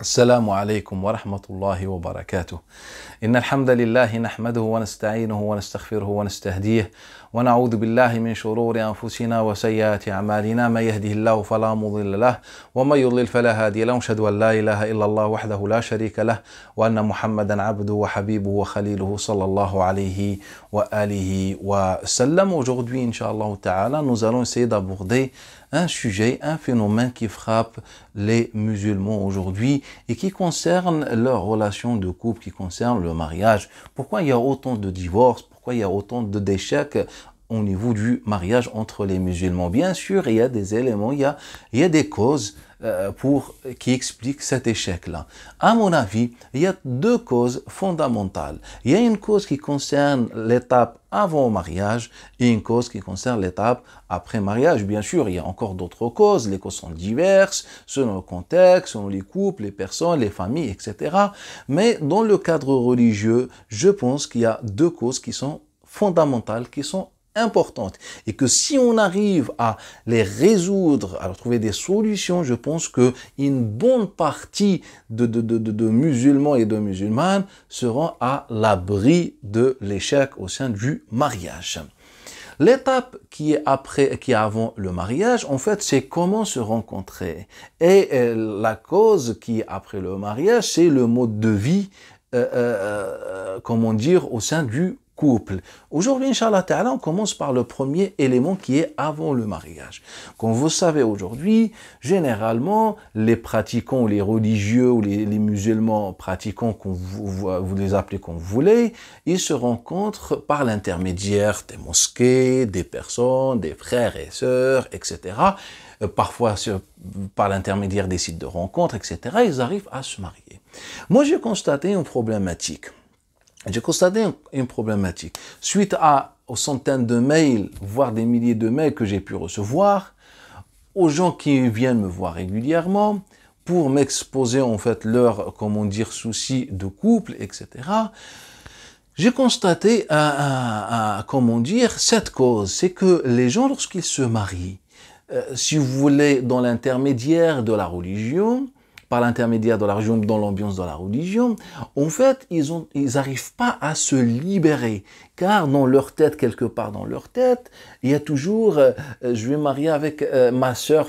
السلام عليكم ورحمة الله وبركاته. إن الحمد لله نحمده ونستعينه ونستغفره ونستهديه ونعوذ بالله من شرور أنفسنا وسيئات أعمالنا من يهده الله فلا مضل له ومن يضلل فلا هادي له أشهد أن لا إله إلا الله وحده لا شريك له وأن محمدا عبده وحبيبه وخليله صلى الله عليه وآله وسلم. إن شاء الله تعالى allons سيدة بغدي un sujet, un phénomène qui frappe les musulmans aujourd'hui et qui concerne leur relation de couple, qui concerne le mariage. Pourquoi il y a autant de divorces Pourquoi il y a autant d'échecs au niveau du mariage entre les musulmans. Bien sûr, il y a des éléments, il y a, il y a des causes euh, pour, qui expliquent cet échec-là. À mon avis, il y a deux causes fondamentales. Il y a une cause qui concerne l'étape avant mariage et une cause qui concerne l'étape après mariage. Bien sûr, il y a encore d'autres causes. Les causes sont diverses selon le contexte, selon les couples, les personnes, les familles, etc. Mais dans le cadre religieux, je pense qu'il y a deux causes qui sont fondamentales, qui sont importante et que si on arrive à les résoudre, à trouver des solutions, je pense que une bonne partie de, de, musulmans et de musulmanes seront à l'abri de l'échec au sein du mariage. L'étape qui est après, qui est avant le mariage, en fait, c'est comment se rencontrer. Et euh, la cause qui est après le mariage, c'est le mode de vie, euh, euh, comment dire, au sein du couple. Aujourd'hui, Inch'Allah Ta'ala, on commence par le premier élément qui est avant le mariage. Comme vous savez aujourd'hui, généralement, les pratiquants, les religieux ou les, musulmans pratiquants, qu'on vous, vous, les appelez comme vous voulez, ils se rencontrent par l'intermédiaire des mosquées, des personnes, des frères et sœurs, etc. Euh, parfois par l'intermédiaire des sites de rencontres, etc. Ils arrivent à se marier. Moi, j'ai constaté une problématique j'ai constaté une problématique. Suite à, aux centaines de mails, voire des milliers de mails que j'ai pu recevoir, aux gens qui viennent me voir régulièrement, pour m'exposer en fait leurs, comment dire, soucis de couple, etc., j'ai constaté, à comment dire, cette cause, c'est que les gens, lorsqu'ils se marient, euh, si vous voulez, dans l'intermédiaire de la religion, par l'intermédiaire de la l'argent dans l'ambiance de la religion, en fait, ils n'arrivent pas à se libérer car dans leur tête, quelque part dans leur tête, il y a toujours euh, euh, je vais marier avec euh, ma soeur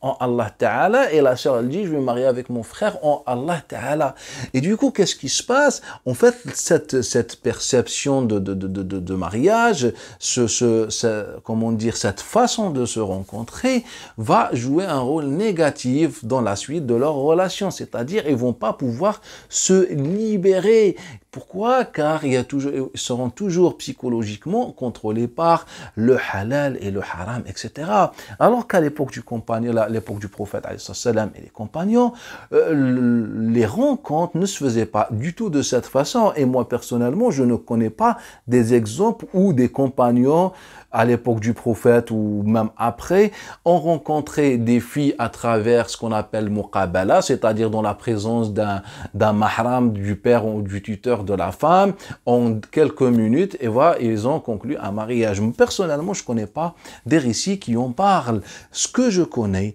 en Allah Ta'ala, et la soeur elle dit je vais marier avec mon frère en Allah Ta'ala. Et du coup, qu'est-ce qui se passe En fait, cette, cette perception de, de, mariage, ce, comment dire, cette façon de se rencontrer va jouer un rôle négatif dans la suite de leur relation, c'est-à-dire ils vont pas pouvoir se libérer pourquoi Car il y toujours, ils seront toujours psychologiquement contrôlés par le halal et le haram, etc. Alors qu'à l'époque du compagnon, l'époque du prophète et les compagnons, euh, les rencontres ne se faisaient pas du tout de cette façon. Et moi personnellement, je ne connais pas des exemples où des compagnons à l'époque du prophète ou même après, ont rencontré des filles à travers ce qu'on appelle muqabala, c'est-à-dire dans la présence d'un d'un mahram, du père ou du tuteur de la femme, en quelques minutes, et voilà, ils ont conclu un mariage. Personnellement, je connais pas des récits qui en parlent. Ce que je connais,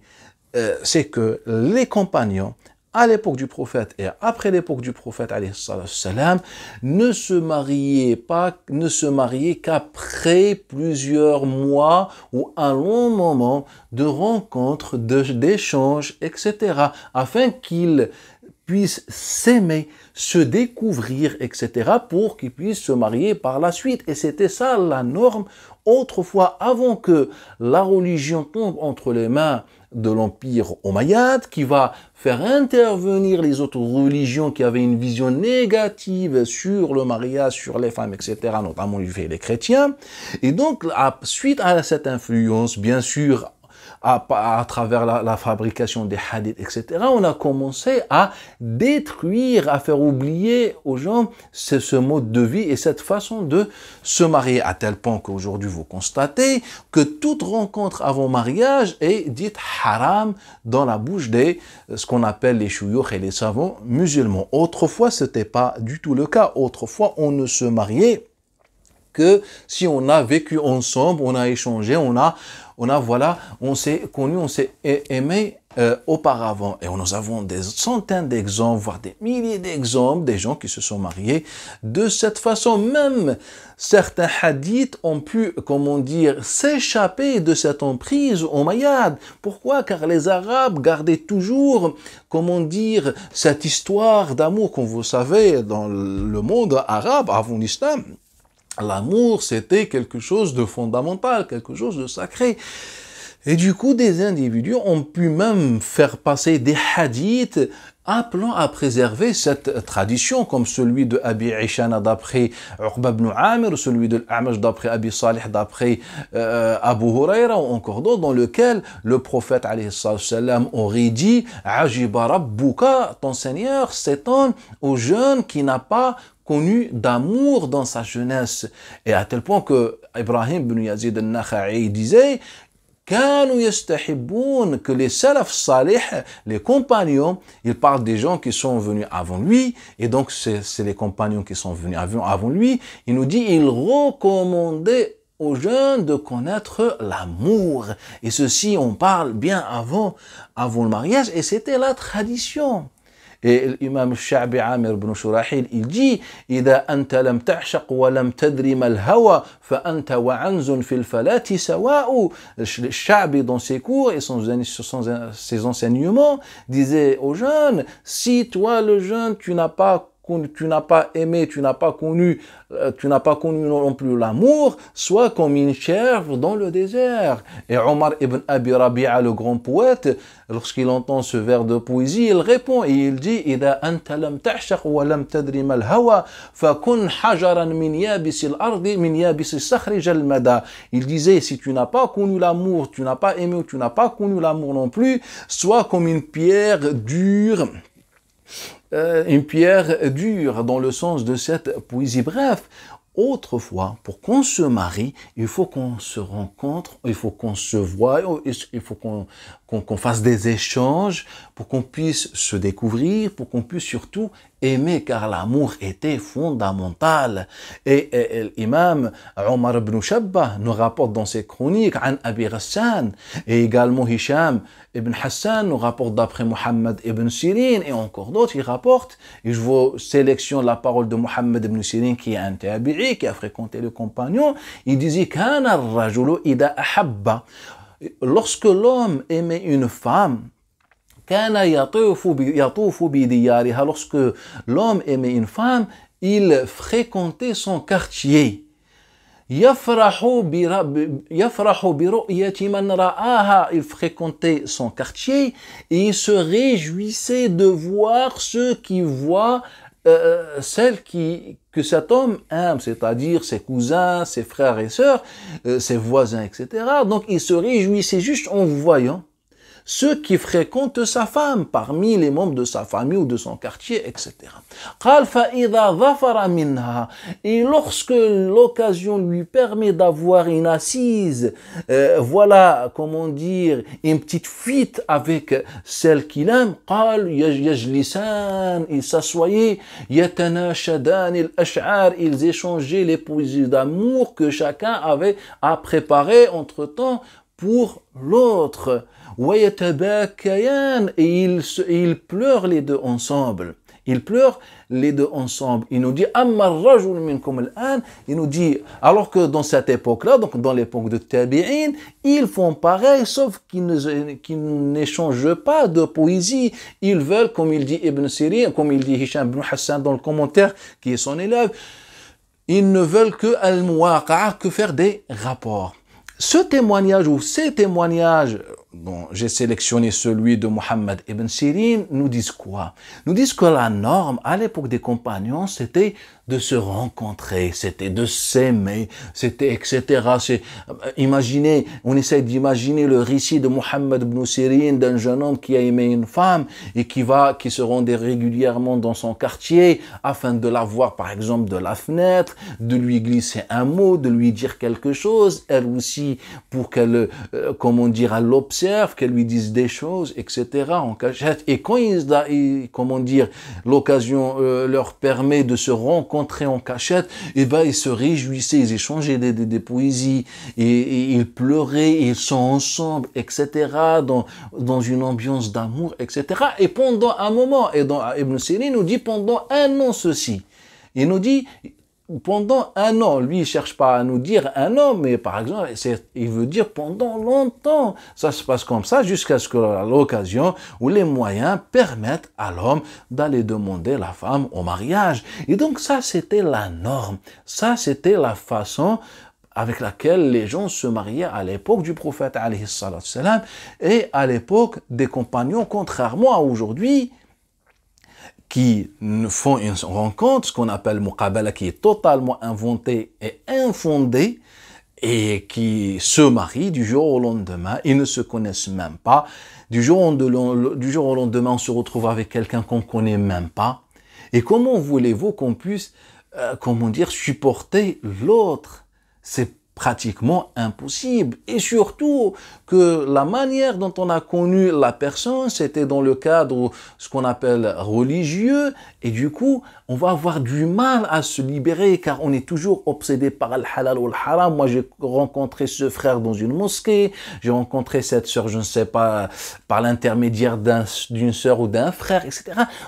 euh, c'est que les compagnons à l'époque du prophète et après l'époque du prophète salam, ne se marier pas, ne se marier qu'après plusieurs mois ou un long moment de rencontres, d'échanges, etc. afin qu'ils puissent s'aimer, se découvrir, etc., pour qu'ils puissent se marier par la suite. Et c'était ça la norme autrefois, avant que la religion tombe entre les mains de l'empire omeyyade, qui va faire intervenir les autres religions qui avaient une vision négative sur le mariage, sur les femmes, etc., notamment les chrétiens. Et donc, suite à cette influence, bien sûr, à, travers la, fabrication des hadiths, etc., on a commencé à détruire, à faire oublier aux gens ce, mode de vie et cette façon de se marier, à tel point qu'aujourd'hui vous constatez que toute rencontre avant mariage est dite haram dans la bouche des, ce qu'on appelle les chouyouch et les savants musulmans. Autrefois, ce n'était pas du tout le cas. Autrefois, on ne se mariait que si on a vécu ensemble, on a échangé, on a, on a, voilà, on s'est connu, on s'est aimé euh, auparavant. Et nous avons des centaines d'exemples, voire des milliers d'exemples, des gens qui se sont mariés de cette façon. Même certains hadiths ont pu, comment dire, s'échapper de cette emprise au Mayad. Pourquoi Car les Arabes gardaient toujours, comment dire, cette histoire d'amour, qu'on vous savez, dans le monde arabe, avant l'islam. L'amour, c'était quelque chose de fondamental, quelque chose de sacré. Et du coup, des individus ont pu même faire passer des hadiths appelant à préserver cette tradition, comme celui de Abi Ishana d'après Uqba ibn Amir, celui de amash d'après Abi Salih, d'après euh, Abu Huraira, ou encore d'autres, dans lequel le prophète والسلام, aurait dit « Aji Rabbuka, ton Seigneur s'étonne au jeune qui n'a pas connu d'amour dans sa jeunesse. Et à tel point que Ibrahim ibn Yazid al-Nakha'i disait que les salaf salih, les compagnons, il parlent des gens qui sont venus avant lui, et donc c'est les compagnons qui sont venus avant, avant lui. Il nous dit, il recommandait aux jeunes de connaître l'amour. Et ceci, on parle bien avant, avant le mariage, et c'était la tradition. إيه، الإمام الشعبي عامر بن شراحيل يجي إذا أنت لم تعشق ولم تدري ما الهوى فأنت وعنز في الفلاة سواء الشعبي دون ses cours et son, ses enseignements disait aux jeunes si toi le jeune tu n'as pas tu n'as pas aimé, tu n'as pas connu, euh, tu n'as pas connu non plus l'amour, soit comme une chèvre dans le désert. Et Omar ibn Abi Rabi'a, le grand poète, lorsqu'il entend ce vers de poésie, il répond et il dit Il disait si tu n'as pas connu l'amour, tu n'as pas aimé tu n'as pas connu l'amour non plus, soit comme une pierre dure euh, une pierre dure dans le sens de cette poésie. Bref, autrefois, pour qu'on se marie, il faut qu'on se rencontre, il faut qu'on se voie, il faut qu'on qu'on fasse des échanges, pour qu'on puisse se découvrir, pour qu'on puisse surtout aimer, car l'amour était fondamental. Et, l'imam Omar ibn Shabba nous rapporte dans ses chroniques An Abi Hassan et également Hisham ibn Hassan nous rapporte d'après Muhammad ibn Sirin, et encore d'autres, il rapporte et je vous sélectionne la parole de Muhammad ibn Sirin, qui est un tabi'i, qui a fréquenté le compagnon, il disait « Kana rajulu ida ahabba » lorsque l'homme aimait une femme, lorsque l'homme aimait une femme, il fréquentait son quartier. Il fréquentait son quartier et il se réjouissait de voir ceux qui voient euh, euh, celle qui, que cet homme aime, c'est-à-dire ses cousins, ses frères et sœurs, euh, ses voisins, etc. Donc il se réjouissait juste en voyant ceux qui fréquentent sa femme parmi les membres de sa famille ou de son quartier, etc. Et lorsque l'occasion lui permet d'avoir une assise, euh, voilà, comment dire, une petite fuite avec celle qu'il aime, ils s'assoyaient, ils échangeaient les poésies d'amour que chacun avait à préparer entre-temps pour l'autre. Et ils, ils pleurent les deux ensemble. Ils pleurent les deux ensemble. Il nous dit, il nous dit, alors que dans cette époque-là, donc dans l'époque de Tabi'in, ils font pareil, sauf qu'ils n'échangent pas de poésie. Ils veulent, comme il dit Ibn Sirin, comme il dit Hisham ibn Hassan dans le commentaire, qui est son élève, ils ne veulent que al que faire des rapports. Ce témoignage ou ces témoignages j'ai sélectionné celui de Mohammed ibn Sirin, nous disent quoi Nous disent que la norme à l'époque des compagnons, c'était de se rencontrer, c'était de s'aimer, c'était etc. Euh, imaginez, on essaie d'imaginer le récit de Mohammed ibn Sirin, d'un jeune homme qui a aimé une femme et qui va, qui se rendait régulièrement dans son quartier afin de la voir par exemple de la fenêtre, de lui glisser un mot, de lui dire quelque chose, elle aussi pour qu'elle, euh, comment dire, l'observe, qu'elle lui dise des choses, etc. En cachette. Et quand ils, comment dire, l'occasion euh, leur permet de se rencontrer entrer en cachette, et eh ben ils se réjouissaient, ils échangeaient des, des, des poésies, et, ils pleuraient, ils sont ensemble, etc., dans, dans une ambiance d'amour, etc. Et pendant un moment, et dans Ibn Sirin nous dit pendant un an ceci, il nous dit, pendant un an. Lui, il cherche pas à nous dire un an, mais par exemple, il veut dire pendant longtemps. Ça se passe comme ça jusqu'à ce que l'occasion ou les moyens permettent à l'homme d'aller demander la femme au mariage. Et donc ça, c'était la norme. Ça, c'était la façon avec laquelle les gens se mariaient à l'époque du prophète, et à l'époque des compagnons, contrairement à aujourd'hui, qui font une rencontre, ce qu'on appelle Muqabala, qui est totalement inventée et infondée, et qui se marient du jour au lendemain, ils ne se connaissent même pas. Du jour au, lendemain, on se retrouve avec quelqu'un qu'on connaît même pas. Et comment voulez-vous qu'on puisse, euh, comment dire, supporter l'autre C'est pratiquement impossible. Et surtout que la manière dont on a connu la personne, c'était dans le cadre ce qu'on appelle religieux, et du coup, on va avoir du mal à se libérer car on est toujours obsédé par le halal ou le haram. Moi, j'ai rencontré ce frère dans une mosquée, j'ai rencontré cette sœur, je ne sais pas, par l'intermédiaire d'une soeur sœur ou d'un frère, etc.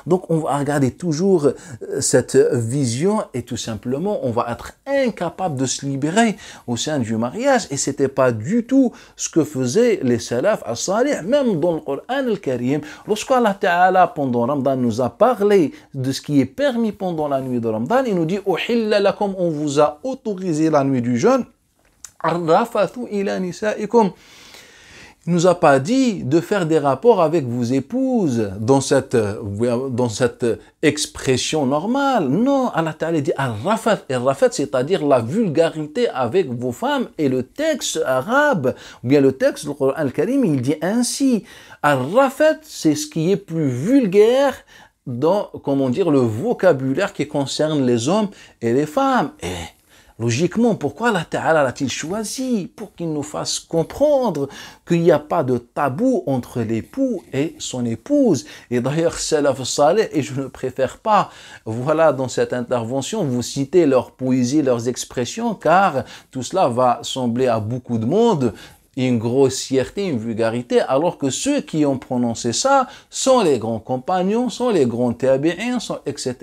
Donc, on va regarder toujours euh, cette vision et tout simplement, on va être incapable de se libérer. Aussi du mariage et c'était pas du tout ce que faisaient les salaf à salih même dans le Coran al-Karim. Lorsqu'Allah Ta'ala pendant Ramadan nous a parlé de ce qui est permis pendant la nuit de Ramadan, il nous dit « comme on vous a autorisé la nuit du jeûne, « ila nisaikum » Il nous a pas dit de faire des rapports avec vos épouses dans cette, dans cette expression normale. Non, Allah Ta'ala dit al-rafat. Al-rafat, c'est-à-dire la vulgarité avec vos femmes. Et le texte arabe, ou bien le texte du Coran al-Karim, il dit ainsi. Al-rafat, c'est ce qui est plus vulgaire dans, comment dire, le vocabulaire qui concerne les hommes et les femmes. Et Logiquement, pourquoi Allah Ta'ala l'a-t-il choisi Pour qu'il nous fasse comprendre qu'il n'y a pas de tabou entre l'époux et son épouse. Et d'ailleurs, Salaf Saleh, et je ne préfère pas, voilà, dans cette intervention, vous citez leur poésie, leurs expressions, car tout cela va sembler à beaucoup de monde une grossièreté, une vulgarité, alors que ceux qui ont prononcé ça sont les grands compagnons, sont les grands théabéens, etc.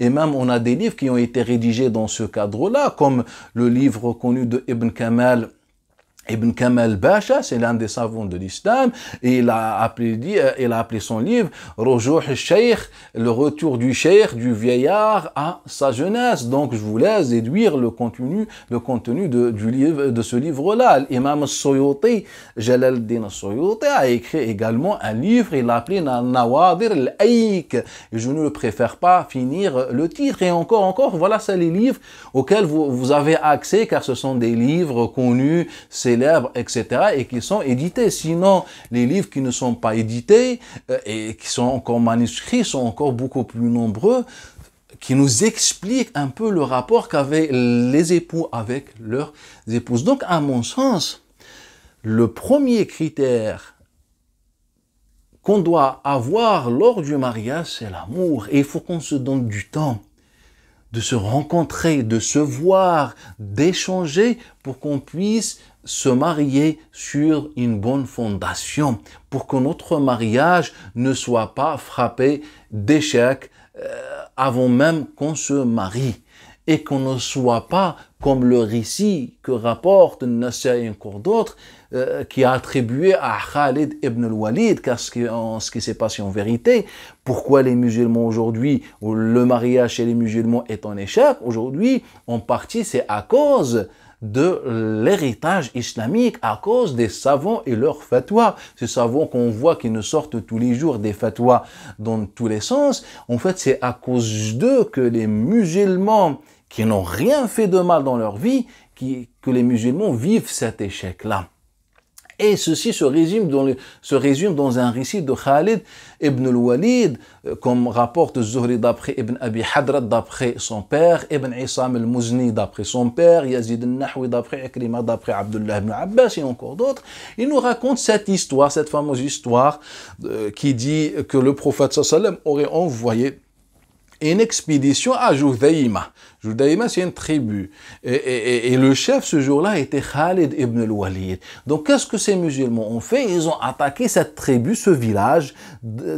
Et même on a des livres qui ont été rédigés dans ce cadre-là, comme le livre connu de Ibn Kamal, Ibn Kamal Bacha, c'est l'un des savants de l'islam, et il a appelé, euh, il a appelé son livre Rojouh Sheikh, le retour du Sheikh, du vieillard à sa jeunesse. Donc je vous laisse déduire le contenu, le contenu de, du livre, de ce livre-là. L'imam Jalal Jalaluddin Soyote, a écrit également un livre, il l'a appelé Nawadir al Aik. Je ne préfère pas finir le titre, et encore, encore, voilà, c'est les livres auxquels vous, vous avez accès, car ce sont des livres connus, c'est etc., et qui sont édités. Sinon, les livres qui ne sont pas édités euh, et qui sont encore manuscrits sont encore beaucoup plus nombreux, qui nous expliquent un peu le rapport qu'avaient les époux avec leurs épouses. Donc, à mon sens, le premier critère qu'on doit avoir lors du mariage, c'est l'amour. Et il faut qu'on se donne du temps de se rencontrer, de se voir, d'échanger pour qu'on puisse se marier sur une bonne fondation, pour que notre mariage ne soit pas frappé d'échec euh, avant même qu'on se marie et qu'on ne soit pas comme le récit que rapporte Nasser et encore d'autres, euh, qui a attribué à Khalid ibn al-Walid, car ce qui, ce qui s'est passé en vérité, pourquoi les musulmans aujourd'hui, le mariage chez les musulmans est en échec, aujourd'hui, en partie, c'est à cause de l'héritage islamique à cause des savants et leurs fatwas. Ces savants qu'on voit qui ne sortent tous les jours des fatwas dans tous les sens, en fait c'est à cause d'eux que les musulmans qui n'ont rien fait de mal dans leur vie, qui, que les musulmans vivent cet échec-là. Et ceci se résume, dans se résume dans un récit de Khalid ibn al-Walid, euh, comme rapporte Zuhri d'après Ibn Abi Hadrat d'après son père, Ibn Isam al-Muzni d'après son père, Yazid al-Nahwi d'après Ikrimah d'après Abdullah ibn Abbas et encore d'autres. Il nous raconte cette histoire, cette fameuse histoire euh, qui dit que le prophète sallam aurait envoyé une expédition à Judaïma. Judaïma, c'est une tribu. Et, le chef, ce jour-là, était Khalid ibn al-Walid. Donc, qu'est-ce que ces musulmans ont fait Ils ont attaqué cette tribu, ce village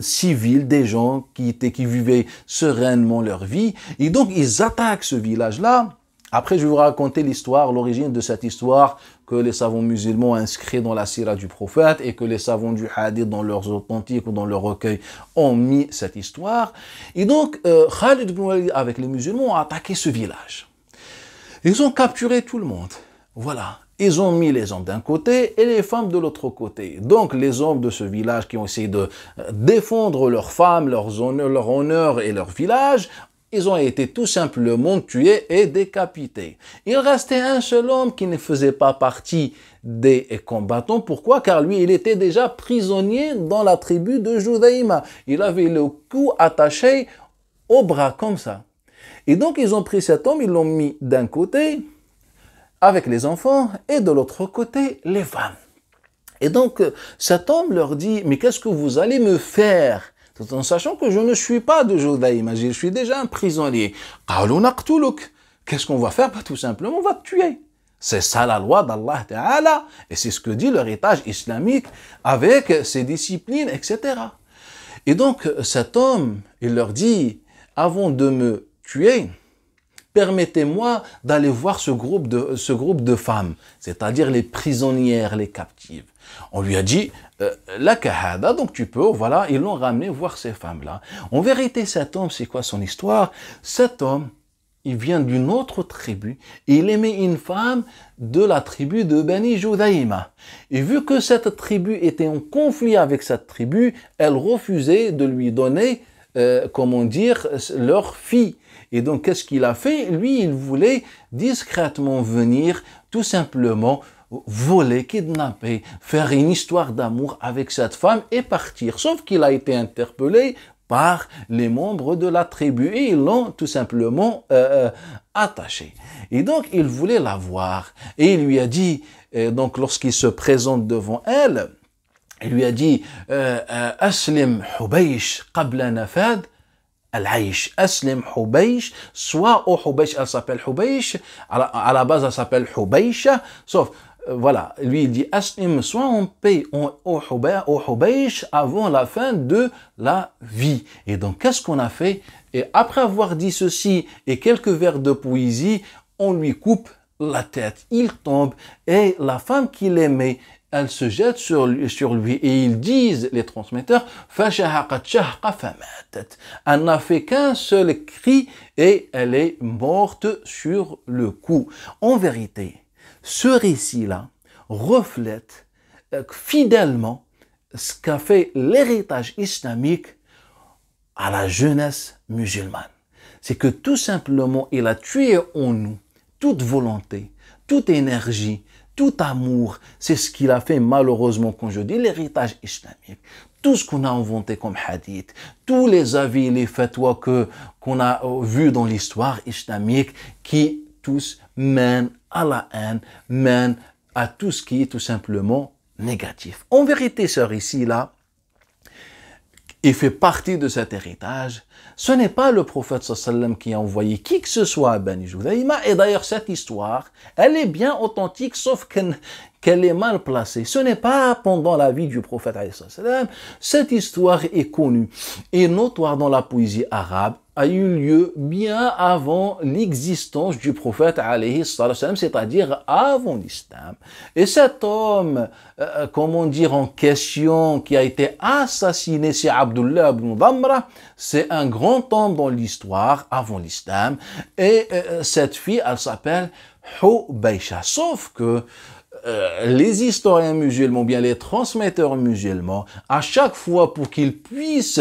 civil des gens qui, qui vivaient sereinement leur vie. Et donc, ils attaquent ce village-là. Après, je vais vous raconter l'histoire, l'origine de cette histoire que les savants musulmans inscrits dans la sira du prophète et que les savants du hadith dans leurs authentiques ou dans leurs recueils ont mis cette histoire. Et donc, euh, Khalid ibn Walid avec les musulmans a attaqué ce village. Ils ont capturé tout le monde. Voilà. Ils ont mis les hommes d'un côté et les femmes de l'autre côté. Donc les hommes de ce village qui ont essayé de euh, défendre leurs femmes, leurs leur honneur et leur village ils ont été tout simplement tués et décapités. Il restait un seul homme qui ne faisait pas partie des combattants. Pourquoi Car lui, il était déjà prisonnier dans la tribu de Judaïma. Il avait le cou attaché au bras comme ça. Et donc, ils ont pris cet homme, ils l'ont mis d'un côté avec les enfants et de l'autre côté les femmes. Et donc, cet homme leur dit, mais qu'est-ce que vous allez me faire en sachant que je ne suis pas de mais hein, je suis déjà un prisonnier. Qu'est-ce qu'on va faire bah, Tout simplement, on va te tuer. C'est ça la loi d'Allah Ta'ala. Et c'est ce que dit l'héritage islamique avec ses disciplines, etc. Et donc cet homme, il leur dit, avant de me tuer, permettez-moi d'aller voir ce groupe de, ce groupe de femmes, c'est-à-dire les prisonnières, les captives. On lui a dit, euh, la kahada, donc tu peux, voilà, ils l'ont ramené voir ces femmes-là. En vérité, cet homme, c'est quoi son histoire Cet homme, il vient d'une autre tribu et il aimait une femme de la tribu de Bani Judaïma. Et vu que cette tribu était en conflit avec cette tribu, elle refusait de lui donner, euh, comment dire, leur fille. Et donc, qu'est-ce qu'il a fait Lui, il voulait discrètement venir, tout simplement, voler, kidnapper, faire une histoire d'amour avec cette femme et partir. Sauf qu'il a été interpellé par les membres de la tribu et ils l'ont tout simplement euh, euh, attaché. Et donc il voulait la voir et il lui a dit, euh, donc lorsqu'il se présente devant elle, il lui a dit, Aslim Hubeish, qabla nafad al soit au elle s'appelle Houbeish à la, base elle s'appelle Houbeish sauf, euh, voilà, lui il dit Aslim, soit on paye au Houbeish avant la fin de la vie. Et donc qu'est-ce qu'on a fait Et après avoir dit ceci et quelques vers de poésie, on lui coupe la tête, il tombe, et la femme qu'il aimait elle se jette sur lui, sur lui et ils disent, les transmetteurs, Elle n'a fait qu'un seul cri et elle est morte sur le coup. En vérité, ce récit-là reflète euh, fidèlement ce qu'a fait l'héritage islamique à la jeunesse musulmane. C'est que tout simplement, il a tué en nous toute volonté, toute énergie, tout amour. C'est ce qu'il a fait malheureusement quand je dis l'héritage islamique. Tout ce qu'on a inventé comme hadith, tous les avis, les fatwas que, qu'on a euh, vus dans l'histoire islamique qui tous mènent à la haine, mènent à tout ce qui est tout simplement négatif. En vérité, sœur, ici, là, et fait partie de cet héritage. Ce n'est pas le prophète sallam qui a envoyé qui que ce soit à Bani Judaïma. Et d'ailleurs, cette histoire, elle est bien authentique, sauf qu'elle est mal placée. Ce n'est pas pendant la vie du prophète sallam. Cette histoire est connue et notoire dans la poésie arabe a eu lieu bien avant l'existence du prophète alayhi c'est-à-dire avant l'islam. Et cet homme, euh, comment dire, en question, qui a été assassiné, c'est Abdullah ibn Damra, c'est un grand homme dans l'histoire avant l'islam. Et euh, cette fille, elle s'appelle Hubaysha. Sauf que euh, les historiens musulmans, bien les transmetteurs musulmans, à chaque fois pour qu'ils puissent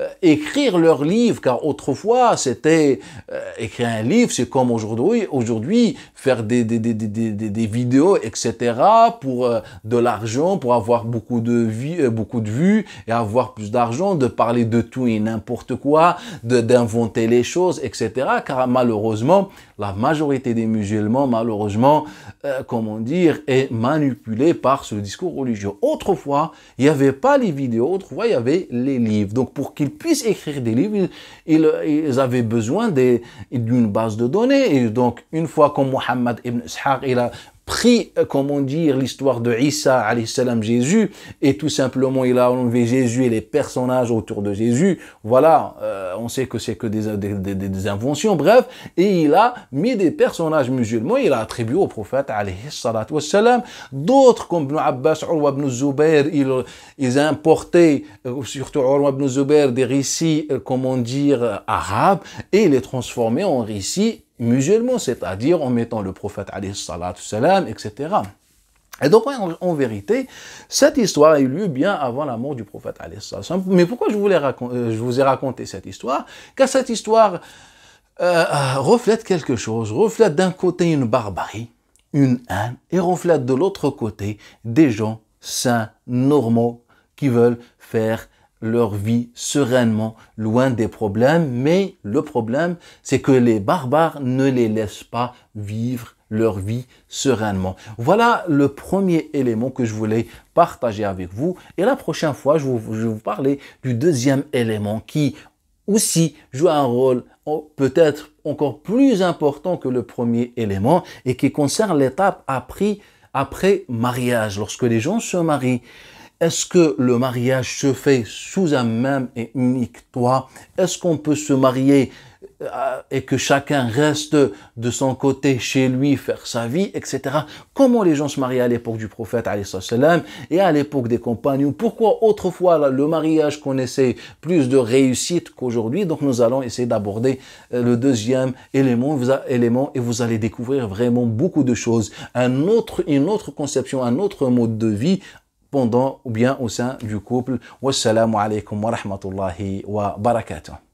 euh, écrire leurs livres, car autrefois, c'était euh, écrire un livre, c'est comme aujourd'hui, aujourd'hui faire des, des, des, des, des vidéos, etc., pour euh, de l'argent, pour avoir beaucoup de, vie, euh, beaucoup de vues et avoir plus d'argent, de parler de tout et n'importe quoi, d'inventer les choses, etc., car malheureusement, la majorité des musulmans, malheureusement, comment dire, est manipulée par ce discours religieux. Autrefois, il n'y avait pas les vidéos, autrefois, il y avait les livres. Donc, pour qu'ils puissent écrire des livres, ils, avaient besoin d'une base de données. Et donc, une fois que Mohammed ibn Ishaq, il a pris, euh, comment dire, l'histoire de Isa, salam Jésus, et tout simplement il a enlevé Jésus et les personnages autour de Jésus. Voilà, euh, on sait que c'est que des, des, des, inventions, bref, et il a mis des personnages musulmans, il a attribué au prophète, salam d'autres comme Ibn Abbas, Urwa ibn Zubair, ils, ils importaient, euh, surtout Urwa ibn Zubair, des récits, comment dire, arabes, et les transformait en récits musulmans, c'est-à-dire en mettant le prophète, salam, etc. Et donc, en, vérité, cette histoire a eu lieu bien avant la mort du prophète. Mais pourquoi euh, je, vous ai raconté cette histoire Car cette histoire euh, euh, reflète quelque chose, reflète d'un côté une barbarie, une haine, et reflète de l'autre côté des gens saints, normaux, qui veulent faire leur vie sereinement, loin des problèmes, mais le problème, c'est que les barbares ne les laissent pas vivre leur vie sereinement. Voilà le premier élément que je voulais partager avec vous. Et la prochaine fois, je, vous, vais vous parler du deuxième élément qui aussi joue un rôle oh, peut-être encore plus important que le premier élément et qui concerne l'étape après, après mariage, lorsque les gens se marient. Est-ce que le mariage se fait sous un même et unique toit Est-ce qu'on peut se marier euh, et que chacun reste de son côté chez lui, faire sa vie, etc. Comment les gens se mariaient à l'époque du prophète et à l'époque des compagnons Pourquoi autrefois le mariage connaissait plus de réussite qu'aujourd'hui Donc nous allons essayer d'aborder euh, le deuxième élément, et vous allez découvrir vraiment beaucoup de choses. une autre conception, un autre mode de vie, pendant ou bien au sein du couple. Wassalamu alaikum wa rahmatullahi wa barakatuh.